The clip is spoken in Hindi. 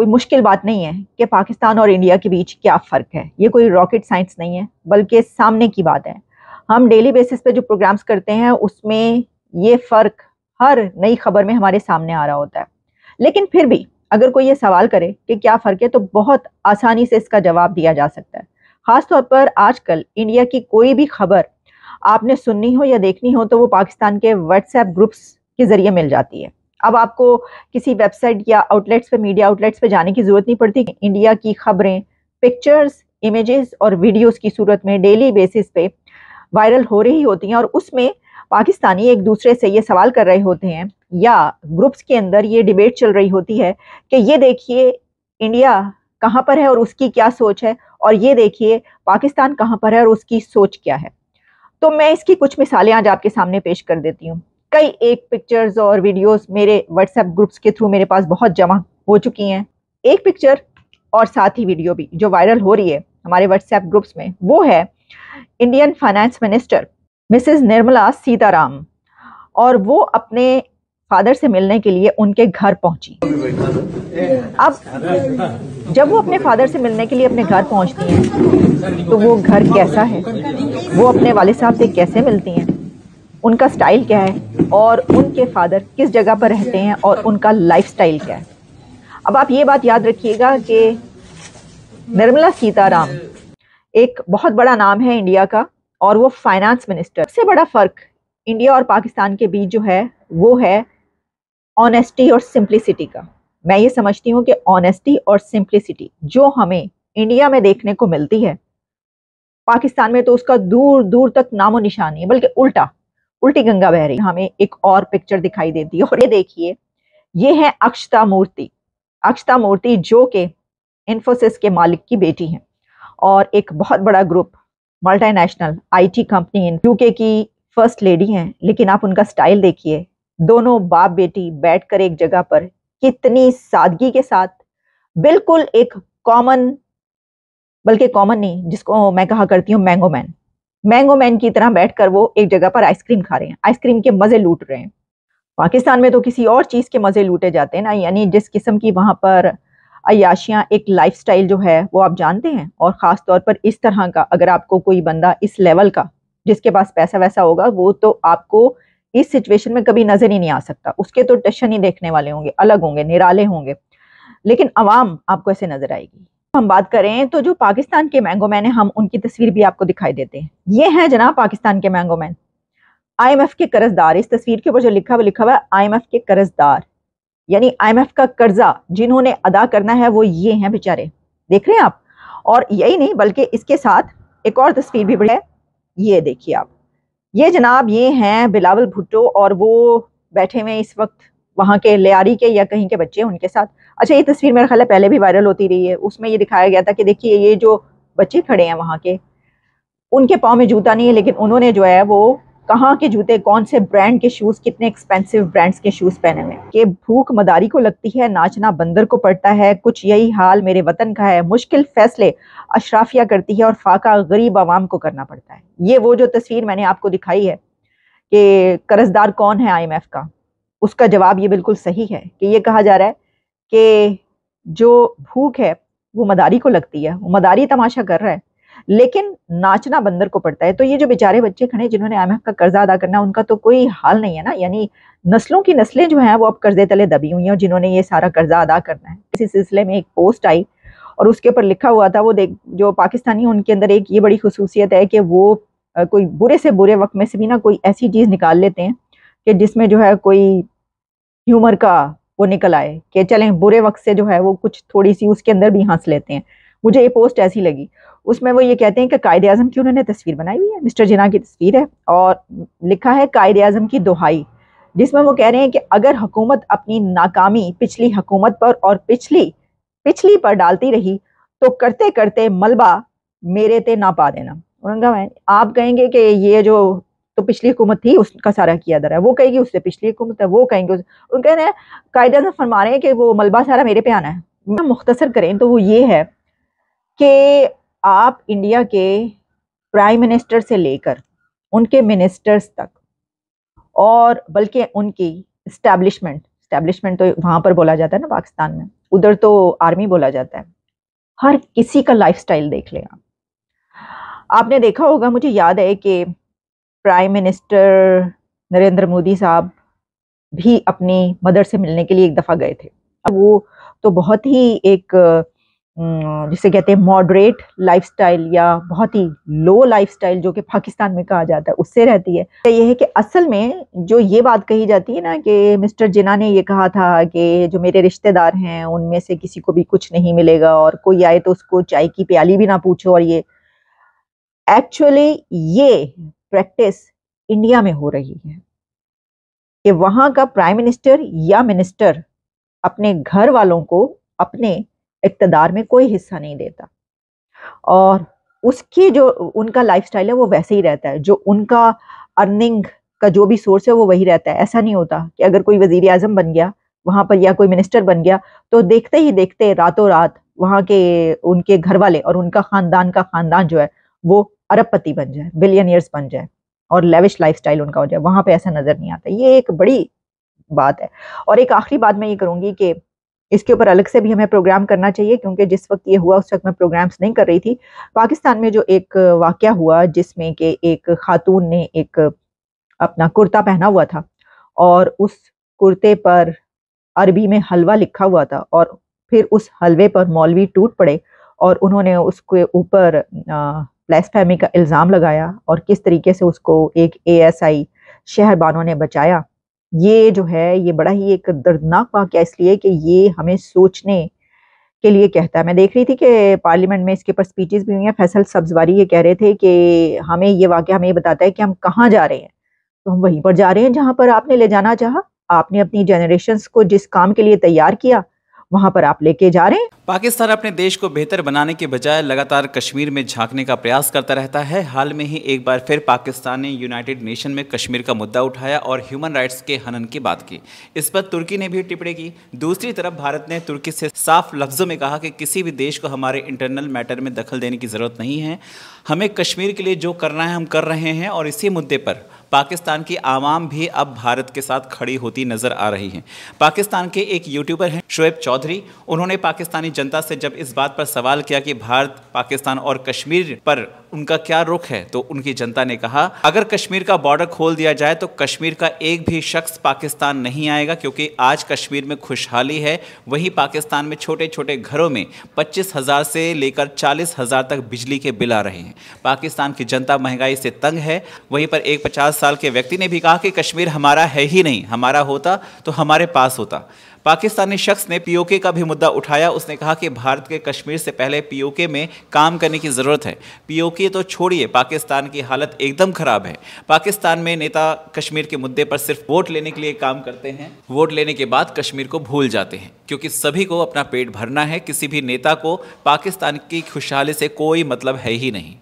कोई मुश्किल बात नहीं है कि पाकिस्तान और इंडिया के बीच क्या फ़र्क है ये कोई रॉकेट साइंस नहीं है बल्कि सामने की बात है हम डेली बेसिस पे जो प्रोग्राम्स करते हैं उसमें ये फ़र्क हर नई खबर में हमारे सामने आ रहा होता है लेकिन फिर भी अगर कोई ये सवाल करे कि क्या फ़र्क है तो बहुत आसानी से इसका जवाब दिया जा सकता है ख़ासतौर पर आजकल इंडिया की कोई भी खबर आपने सुननी हो या देखनी हो तो वो पाकिस्तान के व्हाट्सएप ग्रुप्स के ज़रिए मिल जाती है अब आपको किसी वेबसाइट या आउटलेट्स पे मीडिया आउटलेट्स पे जाने की ज़रूरत नहीं पड़ती इंडिया की खबरें पिक्चर्स इमेजेस और वीडियोस की सूरत में डेली बेसिस पे वायरल हो रही होती हैं और उसमें पाकिस्तानी एक दूसरे से ये सवाल कर रहे होते हैं या ग्रुप्स के अंदर ये डिबेट चल रही होती है कि ये देखिए इंडिया कहाँ पर है और उसकी क्या सोच है और ये देखिए पाकिस्तान कहाँ पर है और उसकी सोच क्या है तो मैं इसकी कुछ मिसालें आज आपके सामने पेश कर देती हूँ कई एक पिक्चर्स और वीडियोस मेरे व्हाट्सएप ग्रुप्स के थ्रू मेरे पास बहुत जमा हो चुकी हैं एक पिक्चर और साथ ही वीडियो भी जो वायरल हो रही है हमारे व्हाट्सएप ग्रुप्स में वो है Indian finance minister Mrs Nirmala Sitaram और वो अपने फादर से मिलने के लिए उनके घर पहुंची अब जब वो अपने फादर से मिलने के लिए अपने घर पहुंचती हैं तो वो घर कैसा है वो अपने वाले साहब से कैसे मिलती हैं उनका स्टाइल क्या है और उनके फादर किस जगह पर रहते हैं और उनका स्टाइल क्या है अब आप ये बात याद रखिएगा कि निर्मला सीताराम एक बहुत बड़ा नाम है इंडिया का और वो फाइनेंस मिनिस्टर सबसे बड़ा फ़र्क इंडिया और पाकिस्तान के बीच जो है वो है ऑनेस्टी और सिंप्लिसिटी का मैं ये समझती हूँ कि ऑनेस्टी और सिंप्लिसिटी जो हमें इंडिया में देखने को मिलती है पाकिस्तान में तो उसका दूर दूर तक नामो निशान नहीं है बल्कि उल्टा उल्टी गंगा बह रही हमें एक और पिक्चर दिखाई देती है और ये देखिए ये है अक्षता मूर्ति अक्षता मूर्ति जो कि इन्फोसिस के मालिक की बेटी हैं और एक बहुत बड़ा group multinational IT company UK की फर्स्ट लेडी हैं लेकिन आप उनका स्टाइल देखिए दोनों बाप बेटी बैठकर एक जगह पर कितनी सादगी के साथ बिल्कुल एक कॉमन बल्कि कॉमन नहीं जिसको मैं कहा करती हूँ मैंगोमैन मैंगो मैन की तरह बैठकर वो एक जगह पर आइसक्रीम खा रहे हैं आइसक्रीम के मज़े लूट रहे हैं पाकिस्तान में तो किसी और चीज़ के मज़े लूटे जाते हैं ना यानी जिस किस्म की वहाँ पर अयाशियाँ एक लाइफस्टाइल जो है वो आप जानते हैं और ख़ास तौर पर इस तरह का अगर आपको कोई बंदा इस लेवल का जिसके पास पैसा वैसा होगा वो तो आपको इस सिचुएशन में कभी नज़र ही नहीं आ सकता उसके तो टशन ही देखने वाले होंगे अलग होंगे निराले होंगे लेकिन आवाम आपको ऐसे नज़र आएगी हम बात करें तो जो पाकिस्तान के मैंगो मैन है हम उनकी तस्वीर भी आपको दिखाई देते हैं ये हैं जनाब पाकिस्तान के मैंगो मैन आईएमएफ के कर्जदार इस तस्वीर के ऊपर जो लिखा हुआ लिखा हुआ है आईएमएफ के कर्जदार यानी आईएमएफ का कर्जा जिन्होंने अदा करना है वो ये हैं बेचारे देख रहे हैं आप और यही नहीं बल्कि इसके साथ एक और तस्वीर भी बढ़ी है ये देखिए आप ये जनाब ये हैं बिलावल भुट्टो और वो बैठे हुए इस वक्त वहाँ के लियारी के या कहीं के बच्चे उनके साथ अच्छा ये तस्वीर मेरा ख्याल है पहले भी वायरल होती रही है उसमें ये दिखाया गया था कि देखिए ये जो बच्चे खड़े हैं वहाँ के उनके पाँव में जूता नहीं है लेकिन उन्होंने जो है वो कहाँ के जूते कौन से ब्रांड के शूज़ कितने एक्सपेंसिव ब्रांड्स के शूज़ पहने हुए कि भूख मदारी को लगती है नाचना बंदर को पड़ता है कुछ यही हाल मेरे वतन का है मुश्किल फैसले अशराफिया करती है और फाका गरीब आवाम को करना पड़ता है ये वो जो तस्वीर मैंने आपको दिखाई है कि कर्जदार कौन है आई का उसका जवाब ये बिल्कुल सही है कि ये कहा जा रहा है कि जो भूख है वो मदारी को लगती है वो मदारी तमाशा कर रहा है लेकिन नाचना बंदर को पड़ता है तो ये जो बेचारे बच्चे खड़े जिन्होंने आई का कर्जा अदा करना उनका तो कोई हाल नहीं है ना यानी नस्लों की नस्लें जो हैं वो अब कर्जे तले दबी हुई हैं और जिन्होंने ये सारा कर्जा अदा करना है इसी सिलसिले में एक पोस्ट आई और उसके ऊपर लिखा हुआ था वो देख जो पाकिस्तानी उनके अंदर एक ये बड़ी खसूसियत है कि वो कोई बुरे से बुरे वक्त में से भी ना कोई ऐसी चीज़ निकाल लेते हैं कि जिसमें जो है कोई ह्यूमर का वो निकल आए कि चलें बुरे वक्त से जो है वो कुछ थोड़ी सी उसके अंदर भी हंस लेते हैं मुझे ये पोस्ट ऐसी लगी उसमें वो ये कहते हैं कि कायद अजम की उन्होंने तस्वीर बनाई हुई है मिस्टर जिना की तस्वीर है और लिखा है कायद अजम की दोहाई जिसमें वो कह रहे हैं कि अगर हुकूमत अपनी नाकामी पिछली हुकूमत पर और पिछली पिछली पर डालती रही तो करते करते मलबा मेरे ते ना पा देना उन्होंने कहा आप कहेंगे कि ये जो तो पिछली हुकूमत थी उसका सारा किया दर है वो कहेगी उससे पिछली हुकूमत है वो कहेंगे उनके ना कायदे से फरमा रहे हैं कि वो मलबा सारा मेरे पे आना है मुख्तसर करें तो वो ये है कि आप इंडिया के प्राइम मिनिस्टर से लेकर उनके मिनिस्टर्स तक और बल्कि उनकी इस्टेब्लिशमेंट इस्टेब्लिशमेंट तो वहाँ पर बोला जाता है ना पाकिस्तान में उधर तो आर्मी बोला जाता है हर किसी का लाइफस्टाइल देख लें आपने देखा होगा मुझे याद है कि प्राइम मिनिस्टर नरेंद्र मोदी साहब भी अपनी मदर से मिलने के लिए एक दफ़ा गए थे अब वो तो बहुत ही एक जिसे कहते हैं मॉडरेट लाइफस्टाइल या बहुत ही लो लाइफस्टाइल जो कि पाकिस्तान में कहा जाता है उससे रहती है तो यह है कि असल में जो ये बात कही जाती है ना कि मिस्टर जिना ने ये कहा था कि जो मेरे रिश्तेदार हैं उनमें से किसी को भी कुछ नहीं मिलेगा और कोई आए तो उसको चाय की प्याली भी ना पूछो और ये एक्चुअली ये प्रैक्टिस इंडिया में हो रही है कि वहाँ का प्राइम मिनिस्टर या मिनिस्टर अपने घर वालों को अपने इकतदार में कोई हिस्सा नहीं देता और उसकी जो उनका लाइफस्टाइल है वो वैसे ही रहता है जो उनका अर्निंग का जो भी सोर्स है वो वही रहता है ऐसा नहीं होता कि अगर कोई वजीर अजम बन गया वहाँ पर या कोई मिनिस्टर बन गया तो देखते ही देखते रातों रात वहाँ के उनके घर वाले और उनका ख़ानदान का ख़ानदान जो है वो अरबपति बन जाए बिलियनियर्स बन जाए और लेविश स्टाइल उनका हो जाए वहाँ पे ऐसा नज़र नहीं आता ये एक बड़ी बात है और एक आखिरी बात मैं ये करूँगी कि इसके ऊपर अलग से भी हमें प्रोग्राम करना चाहिए क्योंकि जिस वक्त ये हुआ उस वक्त मैं प्रोग्राम्स नहीं कर रही थी पाकिस्तान में जो एक वाक़ हुआ जिसमें कि एक खातून ने एक अपना कुर्ता पहना हुआ था और उस कुर्ते पर अरबी में हलवा लिखा हुआ था और फिर उस हलवे पर मौलवी टूट पड़े और उन्होंने उसके ऊपर फहमी का इल्ज़ाम लगाया और किस तरीके से उसको एक एएसआई शहरबानों ने बचाया ये जो है ये बड़ा ही एक दर्दनाक वाक्य इसलिए कि ये हमें सोचने के लिए कहता है मैं देख रही थी कि पार्लियामेंट में इसके ऊपर स्पीचेस भी हुई हैं फैसल सब्जवारी ये कह रहे थे कि हमें ये वाक्य हमें ये बताता है कि हम कहाँ जा रहे हैं तो हम वहीं पर जा रहे हैं जहाँ पर आपने ले जाना चाहा आपने अपनी जनरेशन को जिस काम के लिए तैयार किया वहाँ पर आप लेके जा रहे हैं पाकिस्तान अपने देश को बेहतर बनाने के बजाय लगातार कश्मीर में झांकने का प्रयास करता रहता है हाल में ही एक बार फिर पाकिस्तान ने यूनाइटेड नेशन में कश्मीर का मुद्दा उठाया और ह्यूमन राइट्स के हनन की बात की इस पर तुर्की ने भी टिप्पणी की दूसरी तरफ भारत ने तुर्की से साफ लफ्जों में कहा कि किसी भी देश को हमारे इंटरनल मैटर में दखल देने की ज़रूरत नहीं है हमें कश्मीर के लिए जो करना है हम कर रहे हैं और इसी मुद्दे पर पाकिस्तान की आवाम भी अब भारत के साथ खड़ी होती नजर आ रही है पाकिस्तान के एक यूट्यूबर हैं शुएब चौधरी उन्होंने पाकिस्तानी जनता से जब इस बात पर सवाल किया कि भारत पाकिस्तान और कश्मीर पर उनका क्या रुख है तो उनकी जनता ने कहा अगर कश्मीर का बॉर्डर खोल दिया जाए तो कश्मीर का एक भी शख्स पाकिस्तान नहीं आएगा क्योंकि आज कश्मीर में खुशहाली है वहीं पाकिस्तान में छोटे छोटे घरों में पच्चीस हज़ार से लेकर चालीस हज़ार तक बिजली के बिल आ रहे हैं पाकिस्तान की जनता महंगाई से तंग है वहीं पर एक पचास साल के व्यक्ति ने भी कहा कि कश्मीर हमारा है ही नहीं हमारा होता तो हमारे पास होता पाकिस्तानी शख्स ने पीओके का भी मुद्दा उठाया उसने कहा कि भारत के कश्मीर से पहले पीओके में काम करने की ज़रूरत है पीओके तो छोड़िए पाकिस्तान की हालत एकदम ख़राब है पाकिस्तान में नेता कश्मीर के मुद्दे पर सिर्फ वोट लेने के लिए काम करते हैं वोट लेने के बाद कश्मीर को भूल जाते हैं क्योंकि सभी को अपना पेट भरना है किसी भी नेता को पाकिस्तान की खुशहाली से कोई मतलब है ही नहीं